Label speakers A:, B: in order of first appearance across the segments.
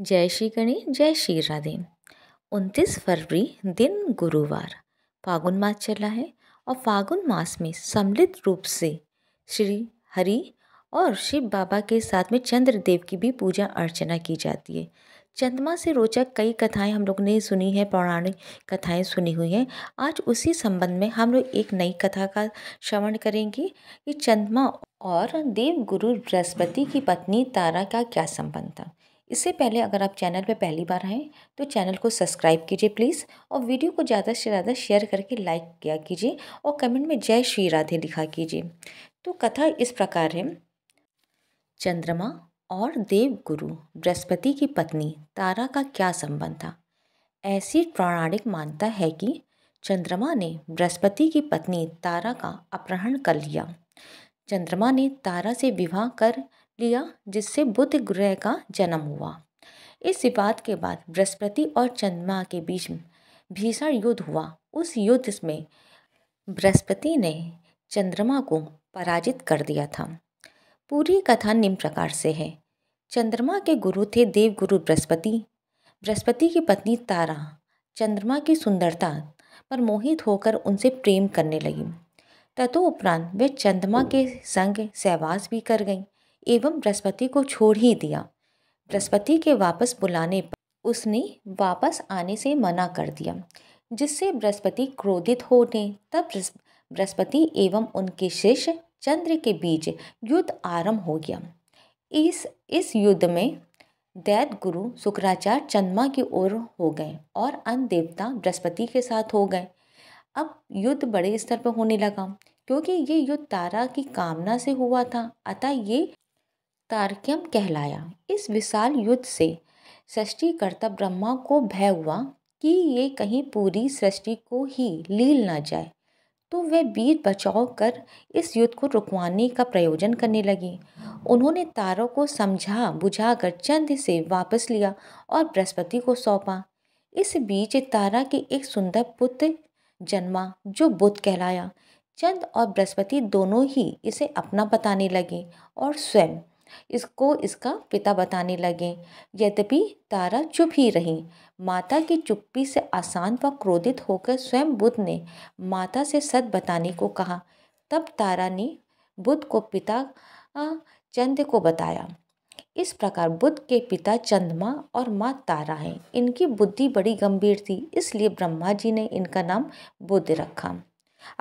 A: जय श्री गणेश जय श्री राधे उनतीस फरवरी दिन गुरुवार फागुन मास चला है और फागुन मास में सम्मिलित रूप से श्री हरि और शिव बाबा के साथ में चंद्रदेव की भी पूजा अर्चना की जाती है चंद्रमा से रोचक कई कथाएं हम लोग ने सुनी है पौराणिक कथाएं सुनी हुई हैं आज उसी संबंध में हम लोग एक नई कथा का श्रवण करेंगे कि चंद्रमा और देव गुरु बृहस्पति की पत्नी तारा का क्या संबंध था इससे पहले अगर आप चैनल पर पहली बार आएँ तो चैनल को सब्सक्राइब कीजिए प्लीज़ और वीडियो को ज़्यादा से ज़्यादा शेयर करके लाइक किया कीजिए और कमेंट में जय श्री राधे लिखा कीजिए तो कथा इस प्रकार है चंद्रमा और देवगुरु बृहस्पति की पत्नी तारा का क्या संबंध था ऐसी पौराणिक मान्यता है कि चंद्रमा ने बृहस्पति की पत्नी तारा का अपहरण कर लिया चंद्रमा ने तारा से विवाह कर लिया जिससे बुध ग्रह का जन्म हुआ इस विवाद के बाद बृहस्पति और चंद्रमा के बीच भीषण युद्ध हुआ उस युद्ध में बृहस्पति ने चंद्रमा को पराजित कर दिया था पूरी कथा निम्न प्रकार से है चंद्रमा के गुरु थे देवगुरु बृहस्पति बृहस्पति की पत्नी तारा चंद्रमा की सुंदरता पर मोहित होकर उनसे प्रेम करने लगी तत्परांत वे चंद्रमा के संग सहवास भी कर गईं एवं बृहस्पति को छोड़ ही दिया बृहस्पति के वापस बुलाने पर उसने वापस आने से मना कर दिया जिससे बृहस्पति क्रोधित होने तब बृहस्पति एवं उनके शिष्य चंद्र के बीच युद्ध आरंभ हो गया इस इस युद्ध में दैत गुरु शुक्राचार्य चंद्रमा की ओर हो गए और अन्य देवता बृहस्पति के साथ हो गए अब युद्ध बड़े स्तर पर होने लगा क्योंकि ये युद्ध तारा की कामना से हुआ था अतः ये तारक्यम कहलाया इस विशाल युद्ध से सृष्टिकर्ता ब्रह्मा को भय हुआ कि ये कहीं पूरी सृष्टि को ही लील ना जाए तो वह बीर बचाव कर इस युद्ध को रुकवाने का प्रयोजन करने लगी उन्होंने तारों को समझा बुझा कर चंद से वापस लिया और बृहस्पति को सौंपा इस बीच तारा के एक सुंदर पुत्र जन्मा जो बुद्ध कहलाया चंद और बृहस्पति दोनों ही इसे अपना बताने लगे और स्वयं इसको इसका पिता बताने लगे यद्यपि तारा चुप ही रही माता की चुप्पी से आसान व क्रोधित होकर स्वयं बुद्ध ने माता से सत बताने को कहा तब तारा ने बुद्ध को पिता चंद को बताया इस प्रकार बुद्ध के पिता चंद्रमा और माँ तारा हैं इनकी बुद्धि बड़ी गंभीर थी इसलिए ब्रह्मा जी ने इनका नाम बुद्ध रखा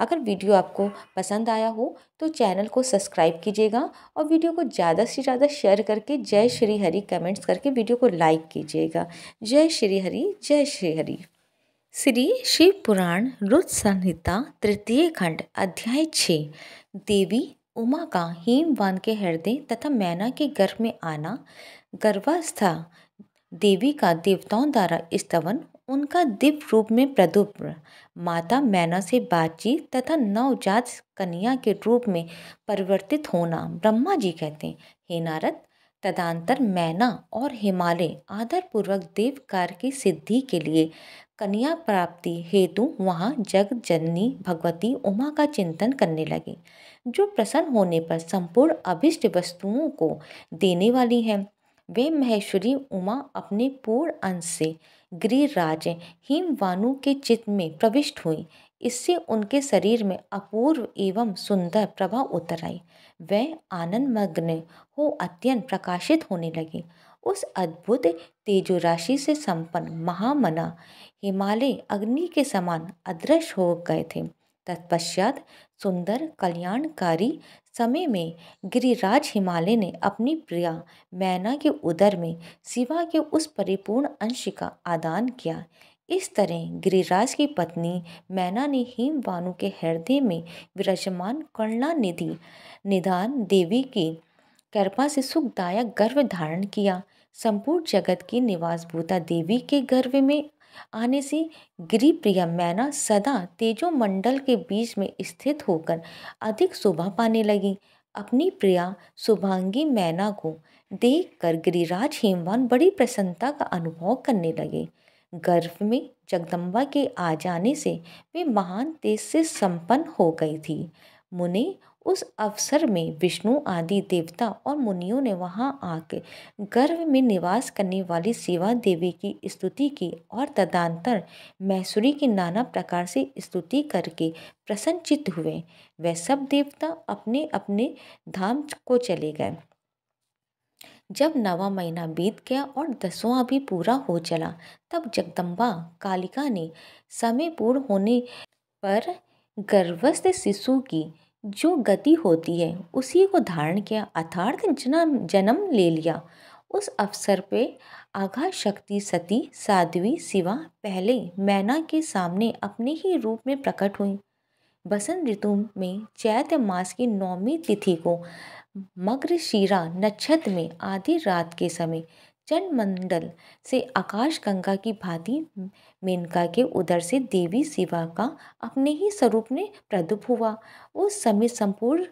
A: अगर वीडियो आपको पसंद आया हो तो चैनल को सब्सक्राइब कीजिएगा और वीडियो को ज़्यादा से ज़्यादा शेयर करके जय श्री हरि कमेंट्स करके वीडियो को लाइक कीजिएगा जय श्री हरि जय श्री हरि श्री शिव पुराण रुद्र संहिता तृतीय खंड अध्याय छः देवी उमा का हिमवान के हृदय तथा मैना के गर्भ में आना गर्भास्था देवी का देवताओं द्वारा स्तवन उनका दिव्य रूप में प्रदुप्र माता मैना से बातचीत तथा नवजात कन्या के रूप में परिवर्तित होना ब्रह्मा जी कहते हैं हे नारद तदांतर मैना और हिमालय आदरपूर्वक देव कार्य की सिद्धि के लिए कन्या प्राप्ति हेतु वहाँ जग जननी भगवती उमा का चिंतन करने लगे जो प्रसन्न होने पर संपूर्ण अभिष्ट वस्तुओं को देने वाली हैं वे महेश्वरी उमा अपने पूर्ण अंश से गिरिराज हिमवानु के चित्त में प्रविष्ट हुई इससे उनके शरीर में अपूर्व एवं सुंदर प्रभाव उतर आई वह आनंदमग्न हो अत्यंत प्रकाशित होने लगी उस अद्भुत तेजो राशि से संपन्न महामना हिमालय अग्नि के समान अदृश्य हो गए थे तत्पश्चात सुंदर कल्याणकारी समय में गिरिराज हिमालय ने अपनी प्रिया मैना के उदर में शिवा के उस परिपूर्ण अंश का आदान किया इस तरह गिरिराज की पत्नी मैना ने हिमवानु के हृदय में विराजमान करुणा निधि निधान देवी की कृपा से सुखदायक गर्व धारण किया संपूर्ण जगत की निवासभूता देवी के गर्व में आने से गिरिप्रिया मैना सदा तेजो मंडल के बीच में स्थित होकर अधिक शोभा पाने लगी अपनी प्रिया शुभांगी मैना को देखकर गिरिराज हेमवान बड़ी प्रसन्नता का अनुभव करने लगे गर्भ में जगदम्बा के आ जाने से वे महान तेज से संपन्न हो गई थी मुनि उस अवसर में विष्णु आदि देवता और मुनियों ने वहाँ आकर गर्भ में निवास करने वाली सेवा देवी की स्तुति की और तदांतर मैसूरी की नाना प्रकार से स्तुति करके प्रसन्नचित हुए वे सब देवता अपने अपने धाम को चले गए जब नवा महीना बीत गया और दसवां भी पूरा हो चला तब जगदम्बा कालिका ने समय पूर्ण होने पर गर्भस्थ शिशु की जो गति होती है उसी को धारण किया अर्थार्थ जन्म जन्म ले लिया उस अवसर पे आघा शक्ति सती साध्वी शिवा पहले मैना के सामने अपने ही रूप में प्रकट हुई बसंत ऋतु में चैत्र मास की नौमी तिथि को मग्रशीरा नक्षत्र में आधी रात के समय चंडमंडल से आकाश गंगा की भांति मेनका के उदर से देवी शिवा का अपने ही स्वरूप में प्रदुप हुआ उस समय संपूर्ण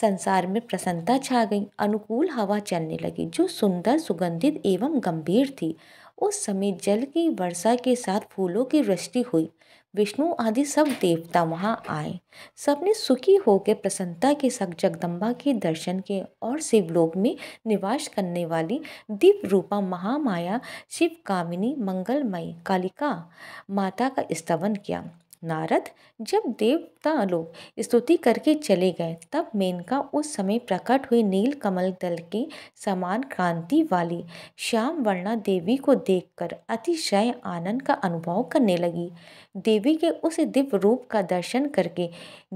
A: संसार में प्रसन्नता छा गई अनुकूल हवा चलने लगी जो सुंदर सुगंधित एवं गंभीर थी उस समय जल की वर्षा के साथ फूलों की वृष्टि हुई विष्णु आदि सब देवता वहाँ आए सबने सुखी होकर प्रसन्नता के साथ जगदम्बा के दर्शन के और शिवलोक में निवास करने वाली दीप रूपा महामाया शिव कामिनी मंगलमयी कालिका माता का स्तवन किया नारद जब देवता लोग स्तुति करके चले गए तब मेनका उस समय प्रकट हुई नील कमल दल के समान क्रांति वाली श्याम वर्णा देवी को देखकर अतिशय आनंद का अनुभव करने लगी देवी के उस दिव्य रूप का दर्शन करके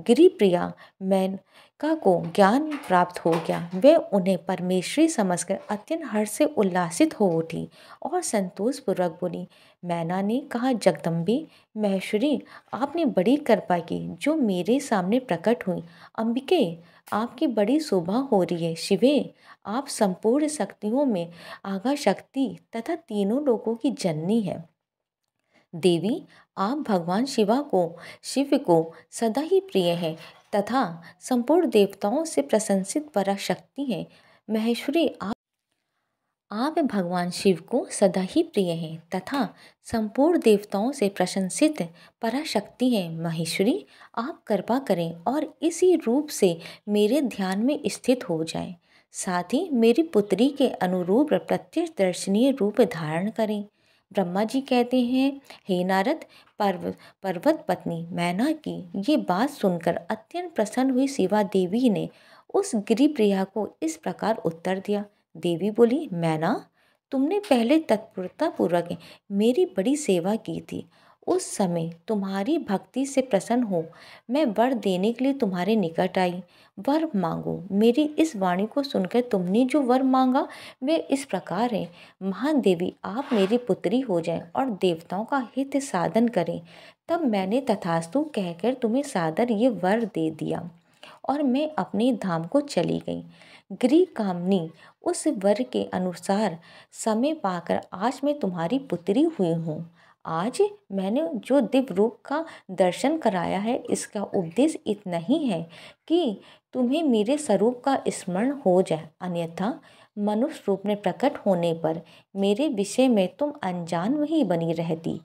A: गिरिप्रिया मैन का को ज्ञान प्राप्त हो गया वे उन्हें परमेश्वरी समझकर अत्यंत हर्ष से उल्लासित हो उठी और संतोषपूर्वक बोली मैना ने कहा जगदम्बी महेश्वरी आपने बड़ी कृपा की जो मेरे सामने प्रकट हुई अंबिके आपकी बड़ी शोभा हो रही है शिवे आप संपूर्ण शक्तियों में आगा शक्ति तथा तीनों लोगों की जननी है देवी आप भगवान शिवा को शिव को सदा ही प्रिय हैं तथा संपूर्ण देवताओं से प्रशंसित शक्ति हैं महेश्वरी आप आप भगवान शिव को सदा ही प्रिय हैं तथा संपूर्ण देवताओं से प्रशंसित पराशक्ति हैं महेश्वरी आप कृपा करें और इसी रूप से मेरे ध्यान में स्थित हो जाएं साथ ही मेरी पुत्री के अनुरूप प्रत्यक्ष दर्शनीय रूप धारण करें ब्रह्मा जी कहते हैं हे नारद पर्व पर्वत पत्नी मैना की ये बात सुनकर अत्यंत प्रसन्न हुई शिवा देवी ने उस गिरिप्रिया को इस प्रकार उत्तर दिया देवी बोली मैना तुमने पहले पूर्वक मेरी बड़ी सेवा की थी उस समय तुम्हारी भक्ति से प्रसन्न हो मैं वर देने के लिए तुम्हारे निकट आई वर मांगो मेरी इस वाणी को सुनकर तुमने जो वर मांगा वे इस प्रकार है महान देवी आप मेरी पुत्री हो जाएं और देवताओं का हित साधन करें तब मैंने तथास्तु कहकर तुम्हें सादर ये वर दे दिया और मैं अपने धाम को चली गई गृह कामनी उस वर के अनुसार समय पाकर आज मैं तुम्हारी पुत्री हुई हूँ आज मैंने जो दिव्य रूप का दर्शन कराया है इसका उपदेश इतना ही है कि तुम्हें मेरे स्वरूप का स्मरण हो जाए अन्यथा मनुष्य रूप में प्रकट होने पर मेरे विषय में तुम अनजान वही बनी रहती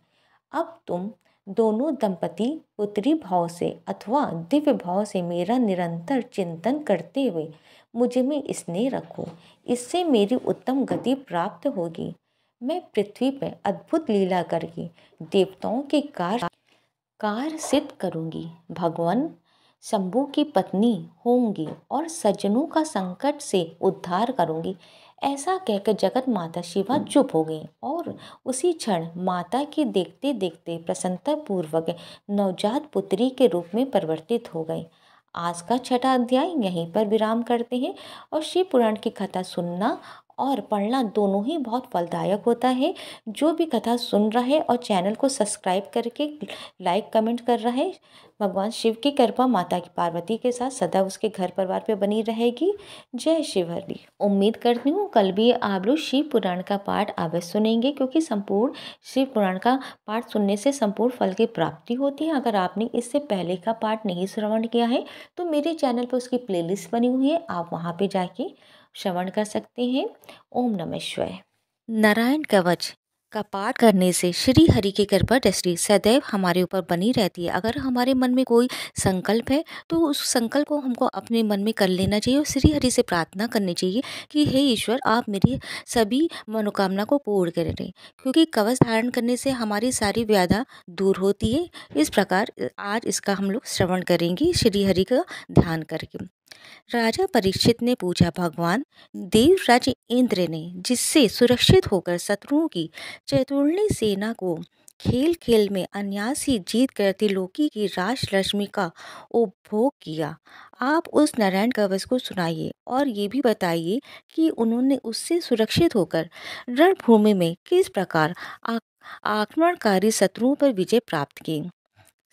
A: अब तुम दोनों दंपति पुत्री भाव से अथवा दिव्य भाव से मेरा निरंतर चिंतन करते हुए मुझे में स्नेह रखो इससे मेरी उत्तम गति प्राप्त होगी मैं पृथ्वी पर अद्भुत लीला करके देवताओं के कार्य कार सिद्ध करूंगी भगवान शंभु की पत्नी होंगी और सज्जनों का संकट से उद्धार करूंगी ऐसा कहकर जगत माता शिवा चुप हो गई और उसी क्षण माता के देखते देखते प्रसन्नतापूर्वक नवजात पुत्री के रूप में परिवर्तित हो गई आज का छठा अध्याय यहीं पर विराम करते हैं और शिव पुराण की कथा सुनना और पढ़ना दोनों ही बहुत फलदायक होता है जो भी कथा सुन रहा है और चैनल को सब्सक्राइब करके लाइक कमेंट कर रहा है भगवान शिव की कृपा माता की पार्वती के साथ सदा उसके घर परिवार पे बनी रहेगी जय शिव हरि उम्मीद करती हूँ कल भी आप लोग शिव पुराण का पाठ अवश्य सुनेंगे क्योंकि संपूर्ण शिव पुराण का पाठ सुनने से संपूर्ण फल की प्राप्ति होती है अगर आपने इससे पहले का पाठ नहीं श्रवण किया है तो मेरे चैनल पर उसकी प्ले बनी हुई है आप वहाँ पर जाके श्रवण कर सकते हैं ओम नमः शिवाय नारायण कवच का पाठ करने से श्री हरि के कृपा दृष्टि सदैव हमारे ऊपर बनी रहती है अगर हमारे मन में कोई संकल्प है तो उस संकल्प को हमको अपने मन में कर लेना चाहिए और श्री हरि से प्रार्थना करनी चाहिए कि हे ईश्वर आप मेरी सभी मनोकामना को पूर्ण करें क्योंकि कवच धारण करने से हमारी सारी व्याधा दूर होती है इस प्रकार आज इसका हम लोग श्रवण करेंगे श्रीहरि का ध्यान करके राजा परीक्षित ने पूछा भगवान देवराज इंद्र ने जिससे सुरक्षित होकर शत्रुओं की चैतुर्णी सेना को खेल खेल में अन्यास ही जीत कर त्रिलोकी की राज लक्ष्मी का उपभोग किया आप उस नारायण कवच को सुनाइए और ये भी बताइए कि उन्होंने उससे सुरक्षित होकर रणभूमि में किस प्रकार आक्रमणकारी शत्रुओं पर विजय प्राप्त की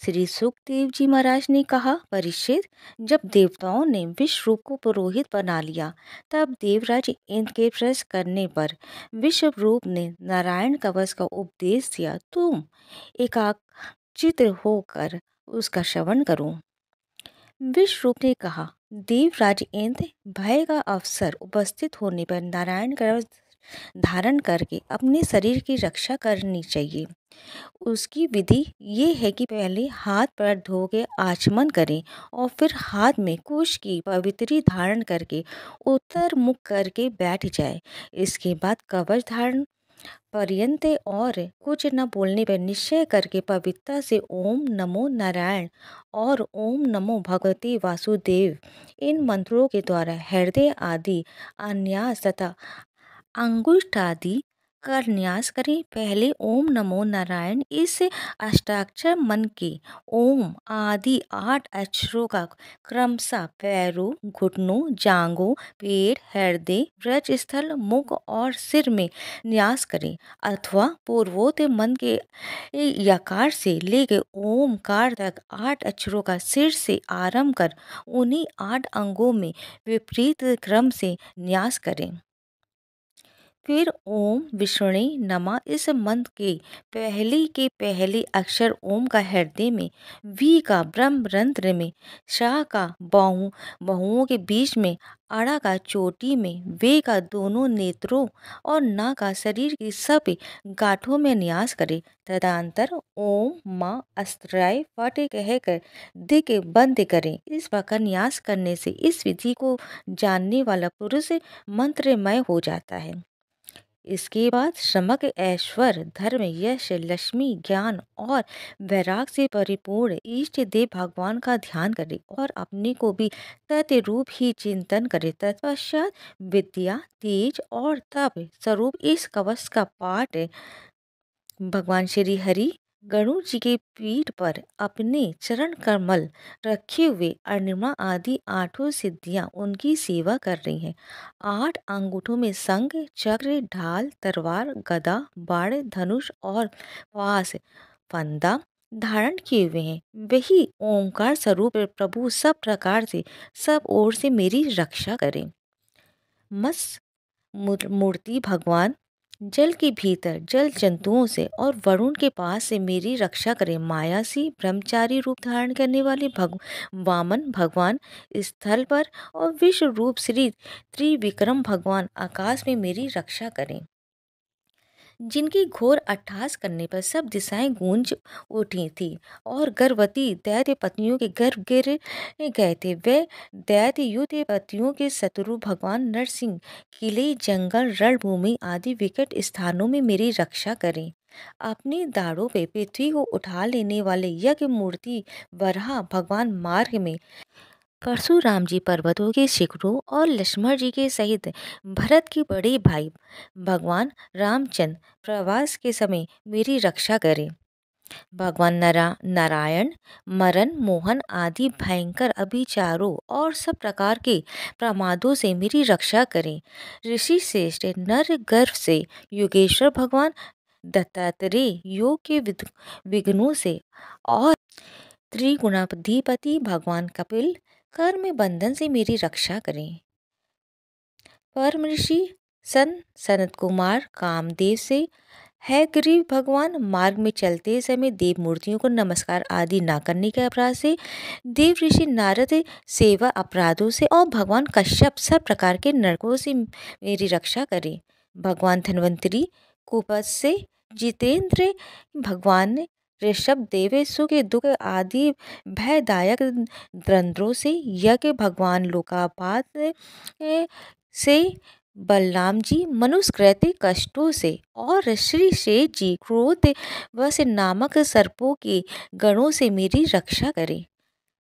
A: श्री सुखदेव जी महाराज ने कहा परिचित जब देवताओं ने विश्व रूप को पुरोहित बना लिया तब देवराज इंद्र के प्रश करने पर विश्व रूप ने नारायण कवच का उपदेश दिया तुम एकाचित्र होकर उसका श्रवण करो विश्व रूप ने कहा देवराज इंद्र भय का अवसर उपस्थित होने पर नारायण कवच धारण करके अपने शरीर की रक्षा करनी चाहिए उसकी विधि ये है कि पहले हाथ पर धो के आचमन करें और फिर हाथ में कुश की पवित्री धारण करके उत्तर मुख करके बैठ जाए इसके बाद कवच धारण पर्यंत और कुछ न बोलने पर निश्चय करके पवित्रता से ओम नमो नारायण और ओम नमो भगवती वासुदेव इन मंत्रों के द्वारा हृदय आदि अन्यास तथा अंगुष्ठादि कर न्यास करें पहले ओम नमो नारायण इस अष्टाक्षर मन के ओम आदि आठ अक्षरों का क्रमशः पैरों घुटनों जांघों पेट हृदय व्रज स्थल मुख और सिर में न्यास करें अथवा पूर्वोत्तर मन के यकार से लेकर ओम कार तक आठ अक्षरों का सिर से आरंभ कर उन्हीं आठ अंगों में विपरीत क्रम से न्यास करें फिर ओम विष्णु नमा इस मंत्र के पहले के पहले अक्षर ओम का हृदय में वी का ब्रह्मरंत्र में शाह का बाहु बहुओं के बीच में आड़ा का चोटी में वे का दोनों नेत्रों और ना का शरीर की सब गाठों में न्यास करे तदांतर ओम माँ अस्त्राय फटे कहकर दे के बंद करें इस प्रकार न्यास करने से इस विधि को जानने वाला पुरुष मंत्रमय हो जाता है इसके बाद श्रमक ऐश्वर्य धर्म यश लक्ष्मी ज्ञान और वैराग से परिपूर्ण इष्ट देव भगवान का ध्यान करे और अपने को भी तथ्य रूप ही चिंतन करे तत्पश्चात विद्या तेज और तप स्वरूप इस कवच का पाठ भगवान श्री हरि गणु जी के पीठ पर अपने चरण कमल रखे हुए अर्णिमा आदि आठों सिद्धियां उनकी सेवा कर रही हैं आठ अंगूठों में संग चक्र ढाल तलवार गदा बाढ़ धनुष और वास फंदा धारण किए हुए हैं वही ओंकार स्वरूप प्रभु सब प्रकार से सब ओर से मेरी रक्षा करें मस मूर्ति भगवान जल के भीतर जल जंतुओं से और वरुण के पास से मेरी रक्षा करें मायासी ब्रह्मचारी रूप धारण करने वाले भग वामन भगवान स्थल पर और विश्व रूप श्री त्रिविक्रम भगवान आकाश में मेरी रक्षा करें जिनकी घोर अट्ठास करने पर सब दिशाएं गूंज उठी थी और गर्भवती दैत्य पत्नियों के गर्भ गिर गए थे वे दैत्य युद्ध पतियों के शत्रु भगवान नरसिंह किले जंगल रणभूमि आदि विकट स्थानों में मेरी रक्षा करें अपनी दाड़ों पे पृथ्वी को उठा लेने वाले यज्ञ मूर्ति वरहा भगवान मार्ग में परशुराम जी पर्वतों के शिखरों और लक्ष्मण जी के सहित भरत के बड़े भाई भगवान रामचंद्र प्रवास के समय मेरी रक्षा करें भगवान नरा नारायण मरण मोहन आदि भयंकर अभिचारों और सब प्रकार के प्रमादों से मेरी रक्षा करें ऋषि श्रेष्ठ नर गर्भ से योगेश्वर भगवान दत्तात्रेय योग के विघ्नों से और त्रिगुणाधिपति भगवान कपिल कर्म बंधन से मेरी रक्षा करें परम ऋषि सन सनत कुमार कामदेव से है गरीब भगवान मार्ग में चलते समय देव मूर्तियों को नमस्कार आदि ना करने के अपराध से देव ऋषि नारद सेवा अपराधों से और भगवान कश्यप सब प्रकार के नरकों से मेरी रक्षा करें भगवान धन्वंतरी कुपत से जितेंद्र भगवान ने ऋषभ देवेशु के दुख आदि भयदायक द्रंद्रों से यज्ञ भगवान लोकापात से बलराम जी मनुस्कृति कष्टों से और श्री शेष जी क्रोध वश नामक सर्पों के गणों से मेरी रक्षा करें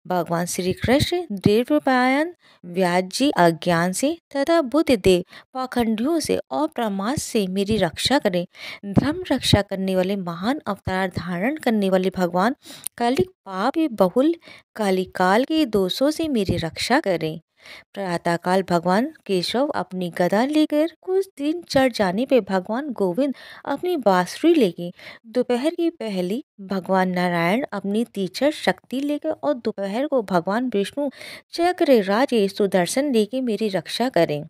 A: भगवान श्री कृष्ण देवपायन व्यास जी अज्ञान से तथा बुद्ध देव पाखंडियों से और प्रमाद से मेरी रक्षा करें धर्म रक्षा करने वाले महान अवतार धारण करने वाले भगवान कालिक पाप बहुल कालिकाल के दोषों से मेरी रक्षा करें प्रातःकाल भगवान केशव अपनी गदा लेकर कुछ दिन चढ़ जाने पर भगवान गोविंद अपनी बांसुरी लेके दोपहर की पहली भगवान नारायण अपनी तीक्षण शक्ति लेकर और दोपहर को भगवान विष्णु चक्र राजे सुदर्शन लेके मेरी रक्षा करें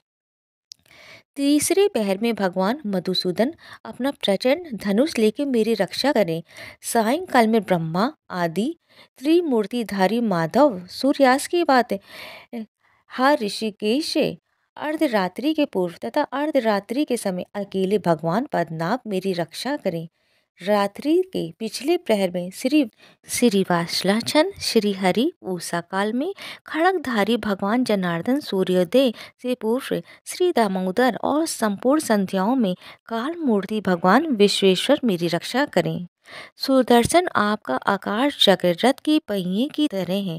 A: तीसरे पहर में भगवान मधुसूदन अपना प्रचंड धनुष लेके मेरी रक्षा करें सायंकाल में ब्रह्मा आदि त्रिमूर्तिधारी माधव सूर्यास्त की बात हा ऋषिकेश अर्धरात्रि के पूर्व तथा अर्धरात्रि के समय अकेले भगवान पद्मनाभ मेरी रक्षा करें रात्रि के पिछले प्रहर में श्री श्रीवासलाछन श्री हरि ऊषा काल में खड़कधारी भगवान जनार्दन सूर्योदय से पूर्व श्री दामोदर और संपूर्ण संध्याओं में काल मूर्ति भगवान विश्वेश्वर मेरी रक्षा करें सुदर्शन आपका आकाश चक्ररथ की पहिए की तरह है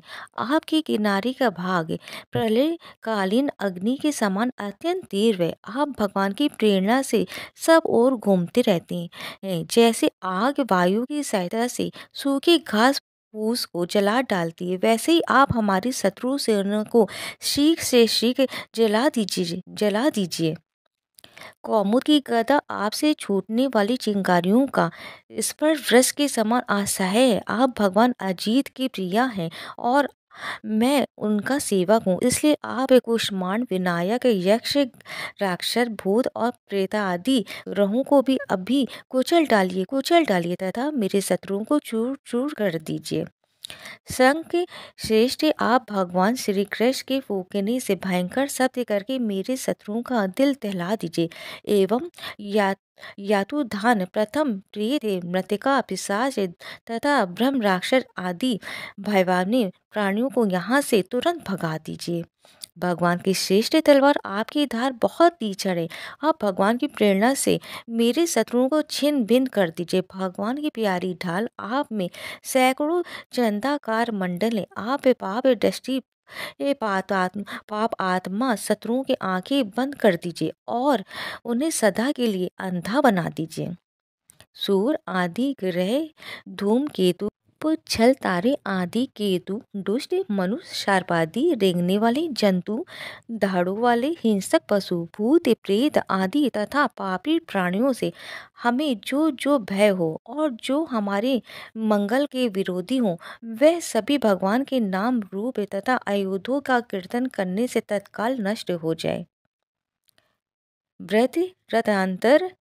A: आपकी किनारी का भाग प्रलय कालीन अग्नि के समान अत्यंत तीव्र है आप भगवान की प्रेरणा से सब ओर घूमते रहते हैं जैसे आग वायु की सहायता से सूखी घास फूस को जला डालती है वैसे ही आप हमारी शत्रु सेना को शीख से शीख जला दीजिए जला दीजिए कौमुद की गदा आपसे छूटने वाली चिंगारियों का पर वृक्ष के समान आशा है आप भगवान अजीत की प्रिया हैं और मैं उनका सेवक हूँ इसलिए आप कुष्मांड विनायक यक्ष राक्षस भूत और प्रेता आदि ग्रहों को भी अभी कुचल डालिए कुचल डालिए तथा मेरे शत्रुओं को चूर चूर कर दीजिए संग श्रेष्ठ आप भगवान श्री कृष्ण के फूकने से भयंकर सत्य करके मेरे शत्रुओं का दिल दहला दीजिए एवं या या तो धान प्रथम प्रिय मृतिका पिशाच तथा ब्रह्म राक्षस आदि भयवानी प्राणियों को यहाँ से तुरंत भगा दीजिए भगवान की श्रेष्ठ तलवार आपकी धार बहुत टीचर है आप भगवान की प्रेरणा से मेरे शत्रुओं को छिन्न भिन्न कर दीजिए भगवान की प्यारी ढाल आप में सैकड़ों चंदाकार मंडल है आप पाप दृष्टि हे पात आत्म पाप आत्मा शत्रुओं की आंखें बंद कर दीजिए और उन्हें सदा के लिए अंधा बना दीजिए सूर आदि ग्रह धूम केतु छल तारे आदि केतु दुष्ट मनुष्य सर्पादि रेंगने वाले जंतु दाड़ों वाले हिंसक पशु भूत प्रेत आदि तथा पापी प्राणियों से हमें जो जो भय हो और जो हमारे मंगल के विरोधी हो वह सभी भगवान के नाम रूप तथा अयोध्या का कीर्तन करने से तत्काल नष्ट हो जाए व्रत रथांतर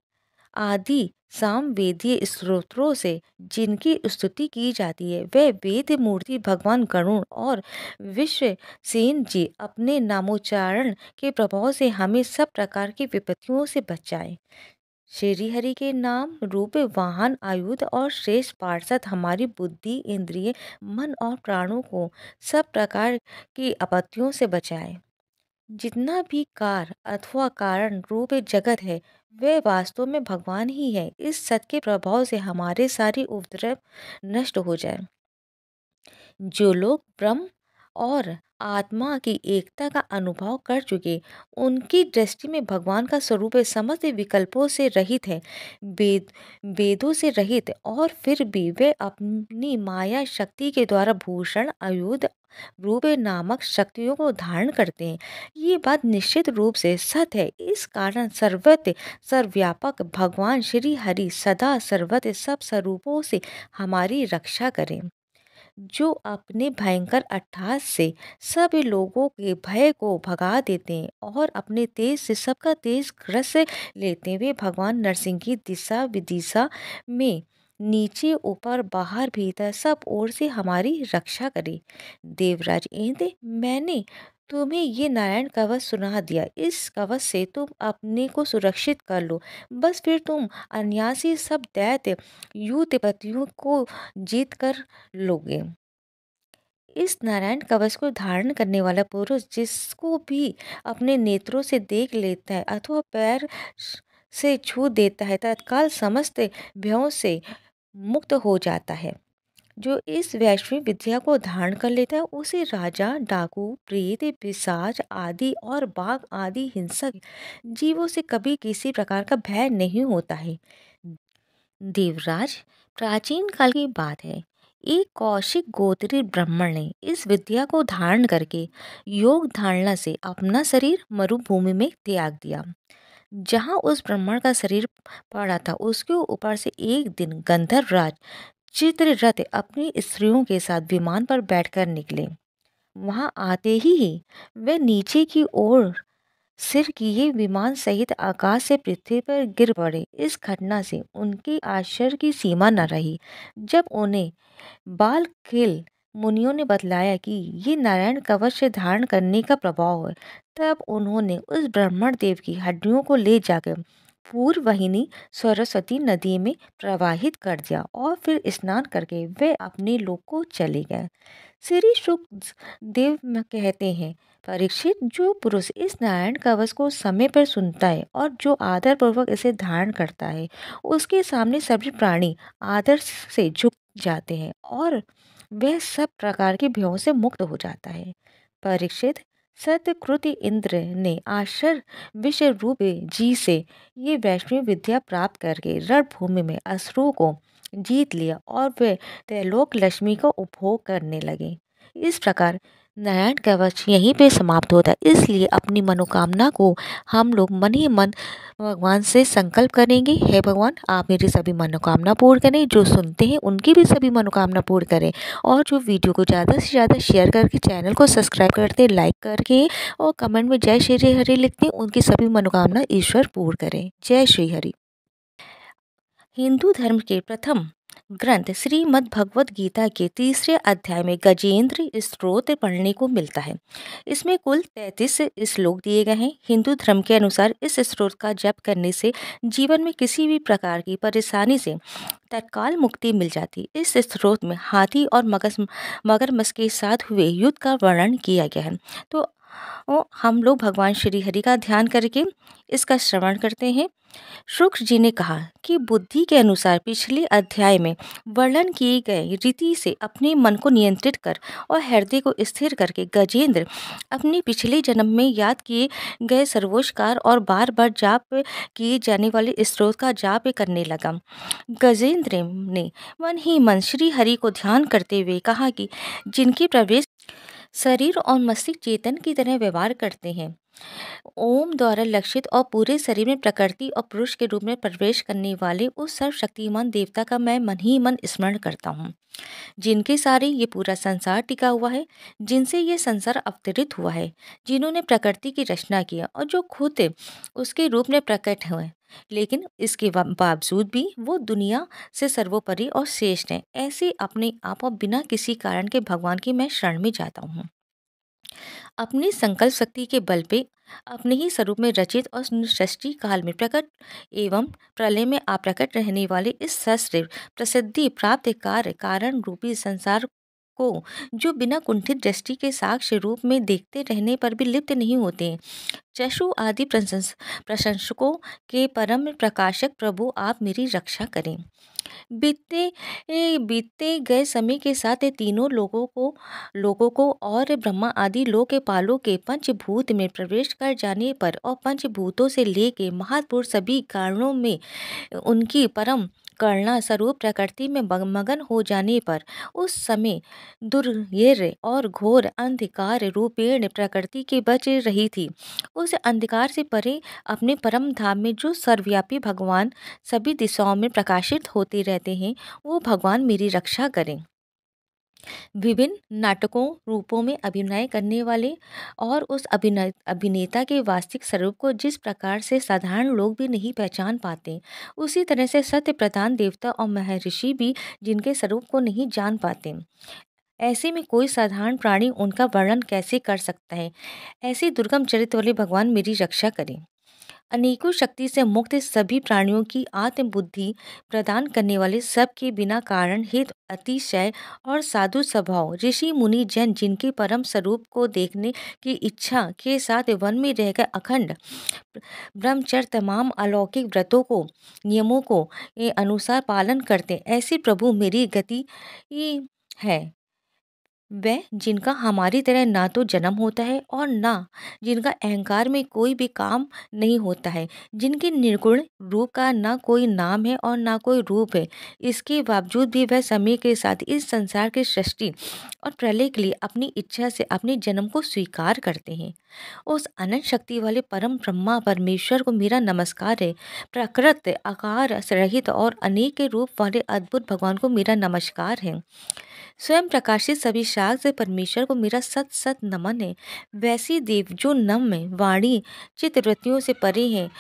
A: आदि सामवेदीय स्त्रोत्रों से जिनकी स्तुति की जाती है वह वेद मूर्ति भगवान गरुण और विश्व सेन जी अपने नामोच्चारण के प्रभाव से हमें सब प्रकार की विपत्तियों से बचाएं श्री हरि के नाम रूप वाहन आयुध और शेष पार्षद हमारी बुद्धि इंद्रिय मन और प्राणों को सब प्रकार की आपत्तियों से बचाए जितना भी कार अथवा कारण रूप जगत है वे वास्तव में भगवान ही है इस सत्य के प्रभाव से हमारे सारी उपद्रव नष्ट हो जाए जो लोग ब्रह्म और आत्मा की एकता का अनुभव कर चुके उनकी दृष्टि में भगवान का स्वरूप समस्त विकल्पों से रहित है वेद वेदों से रहित और फिर भी वे अपनी माया शक्ति के द्वारा भूषण आयुध रूप नामक शक्तियों को धारण करते हैं ये बात निश्चित रूप से सत्य है इस कारण सर्वत्र सर्वव्यापक भगवान श्री हरि सदा सर्वत्र सब स्वरूपों से हमारी रक्षा करें जो अपने भयंकर अट्ठास से सब लोगों के भय को भगा देते हैं और अपने तेज से सबका तेज ग्रस लेते हुए भगवान नरसिंह की दिशा विदिशा में नीचे ऊपर बाहर भीतर सब ओर से हमारी रक्षा करी देवराज इंद्र मैंने तुम्हें ये नारायण कवच सुना दिया इस कवच से तुम अपने को सुरक्षित कर लो बस फिर तुम अन्यासी सब दैत्य युद्धपतियों को जीत कर लोगे इस नारायण कवच को धारण करने वाला पुरुष जिसको भी अपने नेत्रों से देख लेता है अथवा पैर से छू देता है तत्काल समस्त भयों से मुक्त हो जाता है जो इस वैश्विक विद्या को धारण कर लेता है उसे राजा डाकू प्रेत पिशाच आदि और बाघ आदि हिंसक जीवों से कभी किसी प्रकार का भय नहीं होता है देवराज प्राचीन काल की बात है एक कौशिक गोत्री ब्राह्मण ने इस विद्या को धारण करके योग धारणा से अपना शरीर मरुभूमि में त्याग दिया जहाँ उस ब्राह्मण का शरीर पड़ा था उसके ऊपर से एक दिन गंधर्व राज चित्ररथ अपनी स्त्रियों के साथ विमान पर बैठकर निकले वहाँ आते ही वे नीचे की ओर सिर किए विमान सहित आकाश से पृथ्वी पर गिर पड़े इस घटना से उनके आश्चर्य की सीमा न रही जब उन्हें बाल खिल मुनियों ने बतलाया कि ये नारायण कवच धारण करने का प्रभाव है तब उन्होंने उस ब्राह्मण देव की हड्डियों को ले जाकर पूर्वहिनी सरस्वती नदी में प्रवाहित कर दिया और फिर स्नान करके वे अपने लोक को चले गए श्री शुक देव कहते हैं परीक्षित जो पुरुष इस नारायण कवच को समय पर सुनता है और जो आदर पूर्वक इसे धारण करता है उसके सामने सभी प्राणी आदर से झुक जाते हैं और वह सब प्रकार के भयों से मुक्त हो जाता है परीक्षित सतकृत इंद्र ने आश्चर्य विश्व रूप जी से ये वैष्णवी विद्या प्राप्त करके रणभूमि में असुरों को जीत लिया और वे त्रैलोक लक्ष्मी का उपभोग करने लगे इस प्रकार नारायण कवच यहीं पे समाप्त होता है इसलिए अपनी मनोकामना को हम लोग मन ही मन भगवान से संकल्प करेंगे हे भगवान आप मेरी सभी मनोकामना पूर्ण करें जो सुनते हैं उनकी भी सभी मनोकामना पूर्ण करें और जो वीडियो को ज़्यादा से ज़्यादा शेयर करके चैनल को सब्सक्राइब करते लाइक करके और कमेंट में जय श्री हरि लिखते हैं उनकी सभी मनोकामना ईश्वर पूर्ण करें जय श्री हरि हिंदू धर्म के प्रथम ग्रंथ श्रीमद् भगवद गीता के तीसरे अध्याय में गजेंद्र स्त्रोत पढ़ने को मिलता है इसमें कुल तैंतीस श्लोक दिए गए हैं हिंदू धर्म के अनुसार इस स्त्रोत का जप करने से जीवन में किसी भी प्रकार की परेशानी से तत्काल मुक्ति मिल जाती इस स्त्रोत में हाथी और मगस मगरमस के साथ हुए युद्ध का वर्णन किया गया है तो और हम लोग भगवान श्री हरि का ध्यान करके इसका श्रवण करते हैं शुक्र जी ने कहा कि बुद्धि के अनुसार पिछले अध्याय में वर्णन किए गए रीति से अपने मन को नियंत्रित कर और हृदय को स्थिर करके गजेंद्र अपने पिछले जन्म में याद किए गए सर्वोच्चकार और बार बार जाप किए जाने वाले स्रोत का जाप करने लगा गजेंद्र ने मन ही मन श्री हरि को ध्यान करते हुए कहा कि जिनके प्रवेश शरीर और मस्तिष्क चेतन की तरह व्यवहार करते हैं ओम द्वारा लक्षित और पूरे शरीर में प्रकृति और पुरुष के रूप में प्रवेश करने वाले उस सर्वशक्तिमान देवता का मैं मन ही मन स्मरण करता हूँ जिनके सारे ये पूरा संसार टिका हुआ है जिनसे ये संसार अवतरित हुआ है जिन्होंने प्रकृति की रचना किया और जो खुद उसके रूप में प्रकट हुए लेकिन इसके बावजूद भी वो दुनिया से सर्वोपरि और श्रेष्ठ हैं ऐसे अपने आप और बिना किसी कारण के भगवान की मैं शरण में जाता हूँ अपनी संकल्प शक्ति के बल पे अपने ही स्वरूप में रचित और सृष्टि काल में प्रकट एवं प्रलय में अप्रकट रहने वाले इस सस्त्र प्रसिद्धि प्राप्त कार्य कारण रूपी संसार को जो बिना कुंठित दृष्टि के साक्ष रूप में देखते रहने पर भी लिप्त नहीं होते चशु आदि प्रशंस प्रशंसकों के परम प्रकाशक प्रभु आप मेरी रक्षा करें बीते बीते गए समय के साथ तीनों लोगों को लोगों को और ब्रह्मा आदि लोक पालों के पंचभूत में प्रवेश कर जाने पर और पंचभूतों से लेके महापुरुष सभी कारणों में उनकी परम करना स्वरूप प्रकृति में मगन हो जाने पर उस समय दुर्घेर और घोर अंधकार रूपेण प्रकृति के बच रही थी उस अंधकार से परे अपने परम धाम में जो सर्वव्यापी भगवान सभी दिशाओं में प्रकाशित होते रहते हैं वो भगवान मेरी रक्षा करें विभिन्न नाटकों रूपों में अभिनय करने वाले और उस अभिनय अभिनेता के वास्तविक स्वरूप को जिस प्रकार से साधारण लोग भी नहीं पहचान पाते उसी तरह से सत्य प्रधान देवता और महर्षि भी जिनके स्वरूप को नहीं जान पाते ऐसे में कोई साधारण प्राणी उनका वर्णन कैसे कर सकता है ऐसे दुर्गम चरित्र वाले भगवान मेरी रक्षा करें अनेकों शक्ति से मुक्त सभी प्राणियों की आत्मबुद्धि प्रदान करने वाले सब के बिना कारण हित अतिशय और साधु स्वभाव ऋषि मुनि जैन जिनके परम स्वरूप को देखने की इच्छा के साथ वन में रहकर अखंड ब्रह्मचर तमाम अलौकिक व्रतों को नियमों को अनुसार पालन करते ऐसे प्रभु मेरी गति है वह जिनका हमारी तरह ना तो जन्म होता है और ना जिनका अहंकार में कोई भी काम नहीं होता है जिनके निर्गुण रूप का ना कोई नाम है और ना कोई रूप है इसके बावजूद भी वह समय के साथ इस संसार की सृष्टि और प्रलय के लिए अपनी इच्छा से अपने जन्म को स्वीकार करते हैं उस अनंत शक्ति वाले परम ब्रह्मा परमेश्वर को मेरा नमस्कार है प्रकृत आकार रहित और अनेक के रूप वाले अद्भुत भगवान को मेरा नमस्कार है स्वयं प्रकाशित सभी शाख से परमेश्वर को मेरा सत सत नमन है वैसी देव जो में वाणी चित्रवृत्तियों से परे हैं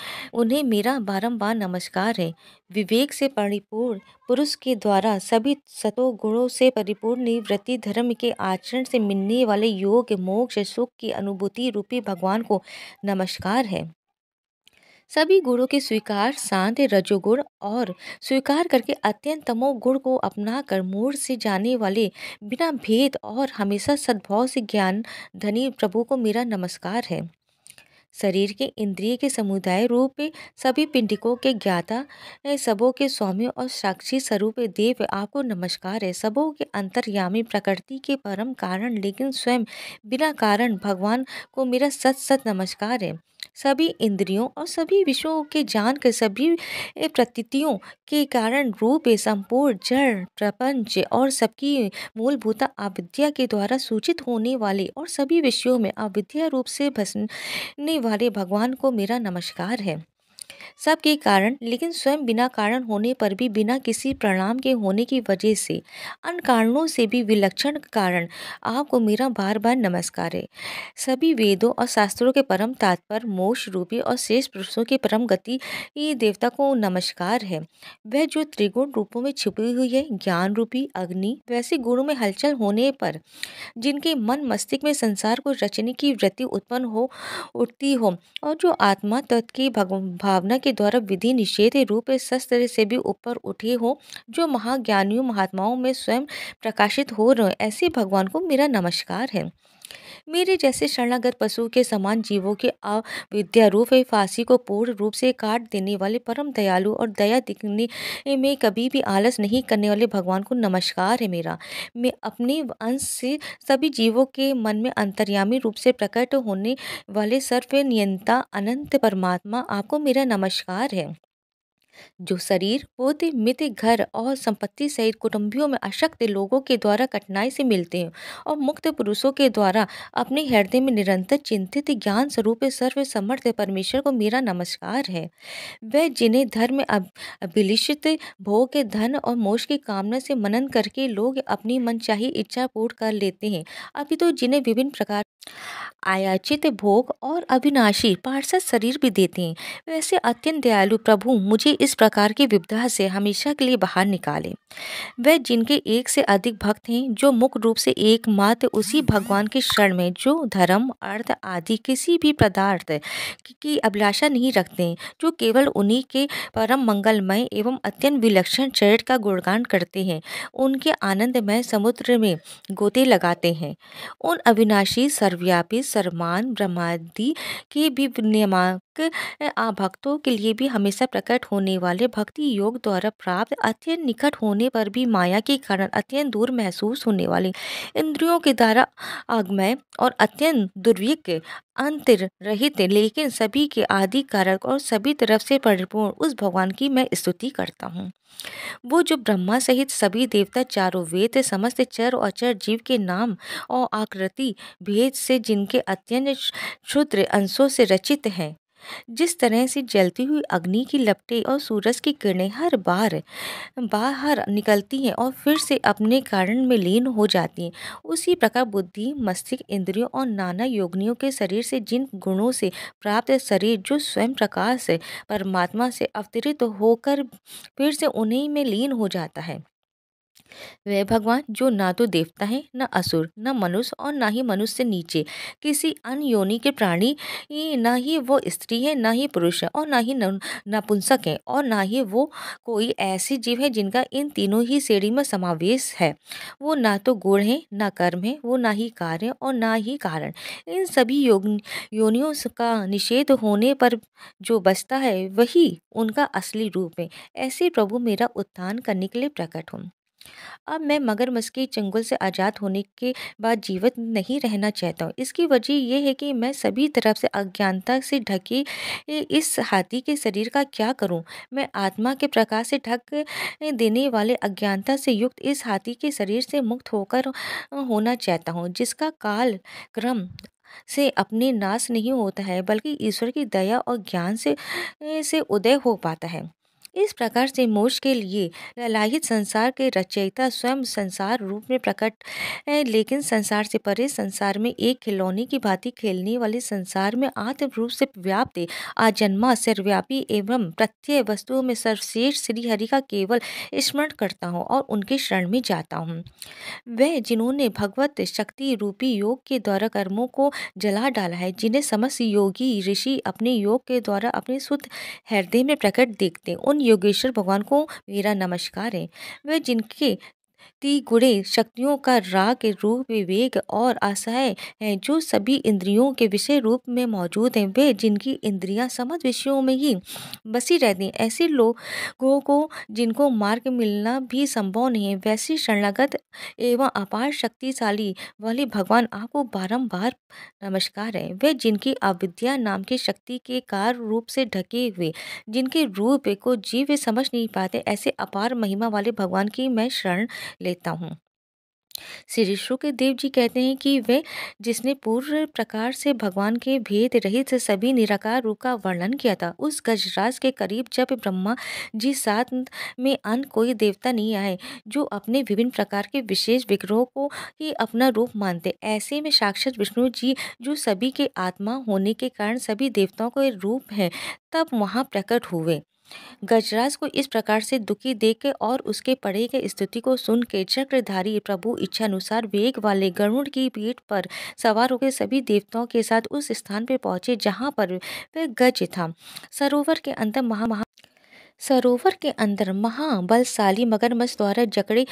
A: उन्हें मेरा बारंबार नमस्कार है विवेक से परिपूर्ण पुरुष के द्वारा सभी सतो गुणों से परिपूर्ण निवृत्ति धर्म के आचरण से मिलने वाले योग मोक्ष सुख की अनुभूति रूपी भगवान को नमस्कार है सभी गुणों के स्वीकार शांत रजोगुण और स्वीकार करके अत्यंत तमो गुण को अपना कर मूड से जाने वाले बिना भेद और हमेशा सद्भाव से ज्ञान धनी प्रभु को मेरा नमस्कार है शरीर के इंद्रिय के समुदाय रूप सभी पिंडिकों के ज्ञाता सबों के स्वामी और साक्षी स्वरूप देव आपको नमस्कार है सबों के अंतर्यामी प्रकृति के परम कारण लेकिन स्वयं बिना कारण भगवान को मेरा सत सत नमस्कार है सभी इंद्रियों और सभी विषयों के जान कर सभी प्रतीतियों के कारण रूप संपूर्ण जड़ प्रपंच और सबकी मूलभूत अविद्या के द्वारा सूचित होने वाले और सभी विषयों में अविद्या रूप से भसने वाले भगवान को मेरा नमस्कार है सबके कारण लेकिन स्वयं बिना कारण होने पर भी बिना किसी प्रणाम के होने की वजह से अन्य कारणों से भी विलक्षण कारण आपको मेरा बार बार नमस्कार है सभी वेदों और शास्त्रों के परम तात्पर्य मोक्ष रूपी और शेष पुरुषों के परम गति ये देवता को नमस्कार है वह जो त्रिगुण रूपों में छिपी हुई है ज्ञान रूपी अग्नि वैसे गुणों में हलचल होने पर जिनके मन मस्तिष्क में संसार को रचने की वृत्ति उत्पन्न हो उठती हो और जो आत्मा तत्व की भावना के द्वारा विधि निषेध रूप शस्त्र से भी ऊपर उठे हो जो महाज्ञानियों महात्माओं में स्वयं प्रकाशित हो रहे ऐसे भगवान को मेरा नमस्कार है मेरे जैसे शरणागत पशु के समान जीवों के अविद्यारूप फांसी को पूर्ण रूप से काट देने वाले परम दयालु और दया दिखने में कभी भी आलस नहीं करने वाले भगवान को नमस्कार है मेरा मैं अपने अंश से सभी जीवों के मन में अंतर्यामी रूप से प्रकट होने वाले सर्व नियंता अनंत परमात्मा आपको मेरा नमस्कार है जो शरीर पोते मित्र घर और संपत्ति सहित कुटुंबियों में अशक्त लोगों के द्वारा कठिनाई से मिलते हैं और मुक्त पुरुषों के द्वारा अपने हृदय में निरंतर चिंतित ज्ञान स्वरूप सर्व समर्थ परमेश्वर को मेरा नमस्कार है वह जिन्हें धर्म अभिलिषित भोग के धन और मोक्ष की कामना से मनन करके लोग अपनी मनचाही इच्छा पूर्ण कर लेते हैं अभी तो जिन्हें विभिन्न प्रकार आयाचित भोग और अविनाशी पार्षद शरीर भी देते हैं वैसे अत्यंत दयालु प्रभु मुझे इस प्रकार की विविधा से हमेशा के लिए बाहर निकाले वह जिनके एक से अधिक भक्त हैं जो मुख्य रूप से एकमात्र उसी भगवान के शरण में जो धर्म अर्थ आदि किसी भी पदार्थ की अभिलाषा नहीं रखते जो केवल उन्हीं के परम मंगलमय एवं अत्यंत विलक्षण चरित्र का गुणगान करते हैं उनके आनंदमय समुद्र में गोते लगाते हैं उन अविनाशी सर्वव्यापी सर्वमान ब्रह्मादि के भी नियमा भक्तों के लिए भी हमेशा प्रकट होने वाले भक्ति योग द्वारा प्राप्त अत्यंत निकट होने पर भी माया के कारण अत्यंत दूर महसूस होने वाले इंद्रियों के द्वारा आगमय और अत्यंत दुर्विक अंतर रहित लेकिन सभी के आदि कारक और सभी तरफ से परिपूर्ण उस भगवान की मैं स्तुति करता हूँ वो जो ब्रह्मा सहित सभी देवता चारों वेद समस्त चर और चर जीव के नाम और आकृति भेद से जिनके अत्यंत क्षुद्र अंशों से रचित हैं जिस तरह से जलती हुई अग्नि की लपटें और सूरज की किरणें हर बार बाहर निकलती हैं और फिर से अपने कारण में लीन हो जाती हैं उसी प्रकार बुद्धि मस्तिष्क इंद्रियों और नाना योगनियों के शरीर से जिन गुणों से प्राप्त शरीर जो स्वयं प्रकाश परमात्मा से अवतरित होकर फिर से उन्हीं में लीन हो जाता है वह भगवान जो ना तो देवता है न असुर न मनुष्य और ना ही मनुष्य से नीचे किसी अन्य योनि के प्राणी ना ही वो स्त्री है ना ही पुरुष है और ना ही नपुंसक है और ना ही वो कोई ऐसी जीव है जिनका इन तीनों ही श्रेणी में समावेश है वो ना तो गुण है ना कर्म है वो ना ही कार्य और ना ही कारण इन सभी योग योनियों का निषेध होने पर जो बचता है वही उनका असली रूप है ऐसे प्रभु मेरा उत्थान करने के लिए प्रकट हूँ अब मैं मगरमच्छ के चंगुल से आज़ाद होने के बाद जीवित नहीं रहना चाहता हूँ इसकी वजह यह है कि मैं सभी तरफ से अज्ञानता से ढकी इस हाथी के शरीर का क्या करूँ मैं आत्मा के प्रकाश से ढक देने वाले अज्ञानता से युक्त इस हाथी के शरीर से मुक्त होकर होना चाहता हूँ जिसका काल क्रम से अपने नाश नहीं होता है बल्कि ईश्वर की दया और ज्ञान से से उदय हो पाता है इस प्रकार से मोक्ष के लिए ललाहित संसार के रचयिता स्वयं संसार रूप में प्रकट है लेकिन संसार से परे संसार में एक खिलौने की भांति खेलने वाले संसार में आत्म रूप से व्याप्त आजन्मा सर्वव्यापी एवं प्रत्यय वस्तुओं में सर्वश्रेष्ठ श्रीहरि का केवल स्मरण करता हूँ और उनके शरण में जाता हूँ वह जिन्होंने भगवत शक्ति रूपी योग के द्वारा कर्मों को जला डाला है जिन्हें समस्त योगी ऋषि अपने योग के द्वारा अपने शुद्ध हृदय में प्रकट देखते उन योगेश्वर भगवान को मेरा नमस्कार है वे जिनके ती गुणे शक्तियों का राग रूप विवेक और आशाएं हैं जो सभी इंद्रियों के विषय रूप में मौजूद हैं वे जिनकी इंद्रियां समझ विषयों में ही बसी रहती हैं ऐसे लोगों को जिनको मार्ग मिलना भी संभव नहीं है वैसी शरणागत एवं अपार शक्तिशाली वाले भगवान आपको बारम्बार नमस्कार है वे जिनकी अविद्या नाम की शक्ति के कार रूप से ढके हुए जिनके रूप को जीव समझ नहीं पाते ऐसे अपार महिमा वाले भगवान की मैं शरण लेता हूँ श्री देव जी कहते हैं कि वे जिसने पूर्व प्रकार से भगवान के भेद रहित सभी निराकार रूप का वर्णन किया था उस गजराज के करीब जब ब्रह्मा जी साथ में अन्य कोई देवता नहीं आए जो अपने विभिन्न प्रकार के विशेष विग्रहों को ही अपना रूप मानते ऐसे में साक्षात विष्णु जी जो सभी के आत्मा होने के कारण सभी देवताओं के रूप हैं तब वहाँ प्रकट हुए गजराज को इस प्रकार से दुखी देख और उसके पड़े के स्थिति को सुन के चक्रधारी प्रभु इच्छा अनुसार वेग वाले गरुण की पीठ पर सवार होकर सभी देवताओं के साथ उस स्थान पर पहुंचे जहां पर वह गज था सरोवर के अंदर महा महा सरोवर के अंदर महाबलशाली मगरमच्छ द्वारा जकड़े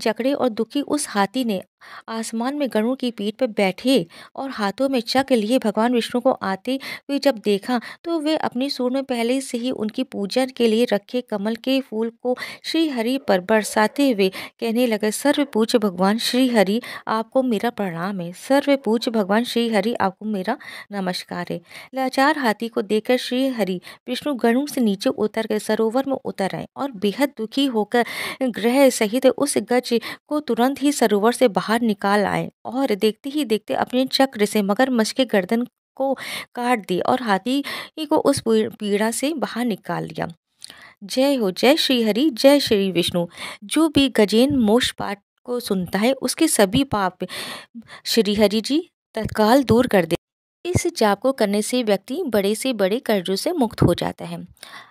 A: जकड़े और दुखी उस हाथी ने आसमान में गरुड़ की पीठ पर बैठे और हाथों में चक लिए भगवान विष्णु को आते हुए जब देखा तो वे अपने सूर में पहले से ही उनकी पूजन के लिए रखे कमल के फूल को श्री हरि पर बरसाते हुए कहने लगे सर्व पूज्य भगवान श्री हरि आपको मेरा प्रणाम है सर्व पूज्य भगवान श्री हरि आपको मेरा नमस्कार है लाचार हाथी को देखकर श्री हरि विष्णु गणु से नीचे उतर गए सरोवर में उतर आए और बेहद दुखी होकर ग्रह सहित उस गज को तुरंत ही सरोवर से बाहर बाहर निकाल आए और देखते ही देखते अपने चक्र से मगरमच्छ के गर्दन को काट दी और हाथी को उस पीड़ा से बाहर निकाल लिया जय हो जय श्री हरि जय श्री विष्णु जो भी गजेन मोक्ष पाठ को सुनता है उसके सभी पाप श्री हरि जी तत्काल दूर कर दे इस जाप को करने से व्यक्ति बड़े से बड़े कर्जों से मुक्त हो जाता है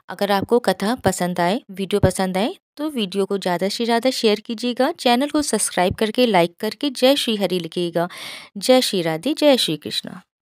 A: अगर आपको कथा पसंद आए वीडियो पसंद आए तो वीडियो को ज़्यादा से ज़्यादा शेयर कीजिएगा चैनल को सब्सक्राइब करके लाइक करके जय श्री हरि लिखिएगा जय श्री राधे जय श्री कृष्णा